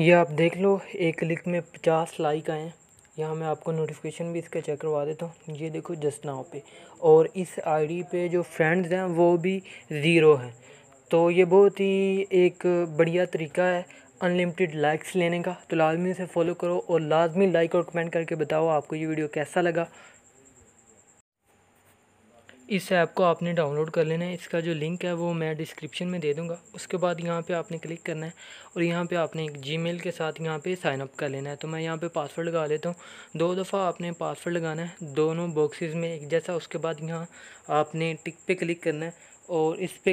ये आप देख लो एक क्लिक में पचास लाइक आए यहाँ मैं आपको नोटिफिकेशन भी इसका चेक करवा देता हूँ ये देखो जस्ट नाव पे और इस आईडी पे जो फ्रेंड्स हैं वो भी ज़ीरो हैं तो ये बहुत ही एक बढ़िया तरीका है अनलिमिटेड लाइक्स लेने का तो लाजमी से फॉलो करो और लाजमी लाइक और कमेंट करके बताओ आपको ये वीडियो कैसा लगा इस ऐप को आपने डाउनलोड कर लेना है इसका जो लिंक है वो मैं डिस्क्रिप्शन में दे दूँगा उसके बाद यहाँ पे आपने क्लिक करना है और यहाँ पे आपने एक जी के साथ यहाँ पे साइन अप कर लेना है तो मैं यहाँ पे पासवर्ड लगा लेता हूँ दो दफ़ा आपने पासवर्ड लगाना है दोनों बॉक्सेस में एक जैसा उसके बाद यहाँ आपने टिक पे क्लिक करना है और इस पर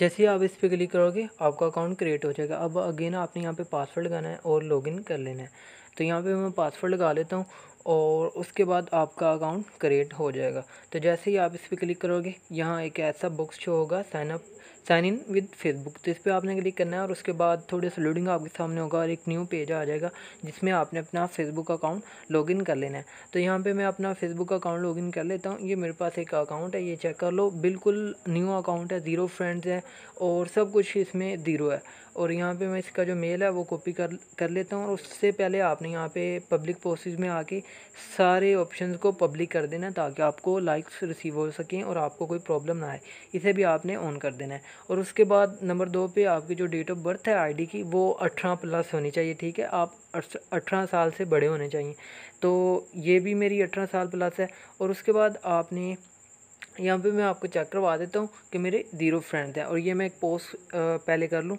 जैसे ही आप इस पर क्लिक करोगे आपका अकाउंट क्रिएट हो जाएगा अब अगेन आपने यहाँ पर पासवर्ड लगाना है और लॉग कर लेना है तो यहाँ पर मैं पासवर्ड लगा लेता हूँ और उसके बाद आपका अकाउंट क्रिएट हो जाएगा तो जैसे ही आप इस पर क्लिक करोगे यहाँ एक ऐसा बॉक्स शो होगा sign up sign in with Facebook तो इस पर आपने क्लिक करना है और उसके बाद थोड़े से लोडिंग आपके सामने होगा और एक न्यू पेज आ जाएगा जिसमें आपने अपना फेसबुक अकाउंट लॉगिन कर लेना है तो यहाँ पे मैं अपना फेसबुक अकाउंट लॉगिन कर लेता हूँ ये मेरे पास एक अकाउंट है ये चेक कर लो बिल्कुल न्यू अकाउंट है ज़ीरो फ्रेंड्स हैं और सब कुछ इसमें ज़ीरो है और यहाँ पे मैं इसका जो मेल है वो कॉपी कर कर लेता हूँ और उससे पहले आपने यहाँ पे पब्लिक पोस्ट में आके सारे ऑप्शन को पब्लिक कर देना ताकि आपको लाइक्स रिसीव हो सकें और आपको कोई प्रॉब्लम ना आए इसे भी आपने ऑन कर देना है और उसके बाद नंबर दो पे आपकी जो डेट ऑफ बर्थ है आईडी की वो अठारह प्लस होनी चाहिए ठीक है आप अठारह साल से बड़े होने चाहिए तो ये भी मेरी अठारह साल प्लस है और उसके बाद आपने यहाँ पर मैं आपको चेक करवा देता हूँ कि मेरे ज़ीरो फ्रेंड हैं और ये मैं एक पोस्ट पहले कर लूँ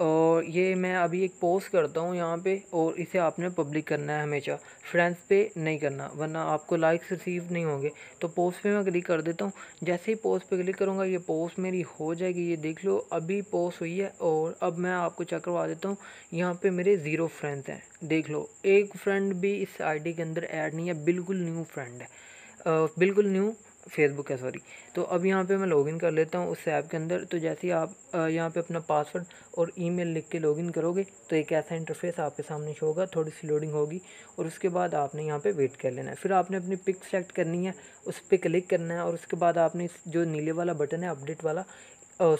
और ये मैं अभी एक पोस्ट करता हूँ यहाँ पे और इसे आपने पब्लिक करना है हमेशा फ्रेंड्स पे नहीं करना वरना आपको लाइक्स रिसीव नहीं होंगे तो पोस्ट पे मैं क्लिक कर देता हूँ जैसे ही पोस्ट पे क्लिक करूँगा ये पोस्ट मेरी हो जाएगी ये देख लो अभी पोस्ट हुई है और अब मैं आपको चेक करवा देता हूँ यहाँ पर मेरे ज़ीरो फ्रेंड्स हैं देख लो एक फ्रेंड भी इस आई के अंदर एड नहीं है बिल्कुल न्यू फ्रेंड है बिल्कुल न्यू फेसबुक है सॉरी तो अब यहाँ पे मैं लॉगिन कर लेता हूँ उस ऐप के अंदर तो जैसे ही आप यहाँ पे अपना पासवर्ड और ईमेल लिख के लॉगिन करोगे तो एक ऐसा इंटरफेस आपके सामने शो होगा थोड़ी सी लोडिंग होगी और उसके बाद आपने यहाँ पे वेट कर लेना है फिर आपने अपनी पिक सेलेक्ट करनी है उस पर क्लिक करना है और उसके बाद आपने जो नीले वाला बटन है अपडेट वाला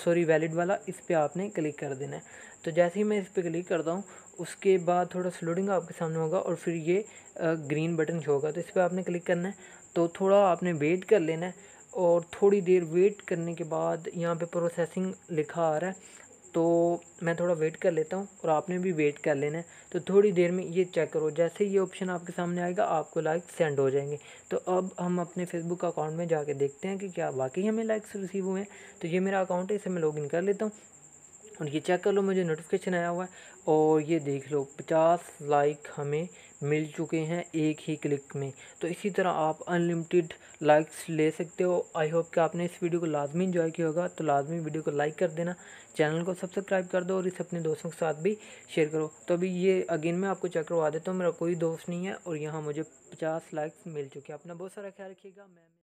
सॉरी वैलिड वाला इस पर आपने क्लिक कर देना है तो जैसे ही मैं इस पर क्लिक करता हूँ उसके बाद थोड़ा स्लोडिंग आपके सामने होगा और फिर ये ग्रीन बटन शो होगा तो इस पर आपने क्लिक करना है तो थोड़ा आपने वेट कर लेना है और थोड़ी देर वेट करने के बाद यहाँ पे प्रोसेसिंग लिखा आ रहा है तो मैं थोड़ा वेट कर लेता हूँ और आपने भी वेट कर लेना है तो थोड़ी देर में ये चेक करो जैसे ये ऑप्शन आपके सामने आएगा आपको लाइक सेंड हो जाएंगे तो अब हम अपने फेसबुक अकाउंट में जाके देखते हैं कि क्या वाकई हमें लाइक्स रिसीव हुए हैं तो ये मेरा अकाउंट है इसे मैं लॉगिन कर लेता हूँ और ये चेक कर लो मुझे नोटिफिकेशन आया हुआ है और ये देख लो पचास लाइक हमें मिल चुके हैं एक ही क्लिक में तो इसी तरह आप अनलिमिटेड लाइक्स ले सकते हो आई होप कि आपने इस वीडियो को लाजमी इन्जॉय किया होगा तो लाजमी वीडियो को लाइक कर देना चैनल को सब्सक्राइब कर दो और इसे अपने दोस्तों के साथ भी शेयर करो तो अभी ये अगेन मैं आपको चेक करवा देता हूँ मेरा कोई दोस्त नहीं है और यहाँ मुझे पचास लाइक्स मिल चुके हैं अपना बहुत सारा ख्याल रखिएगा मैं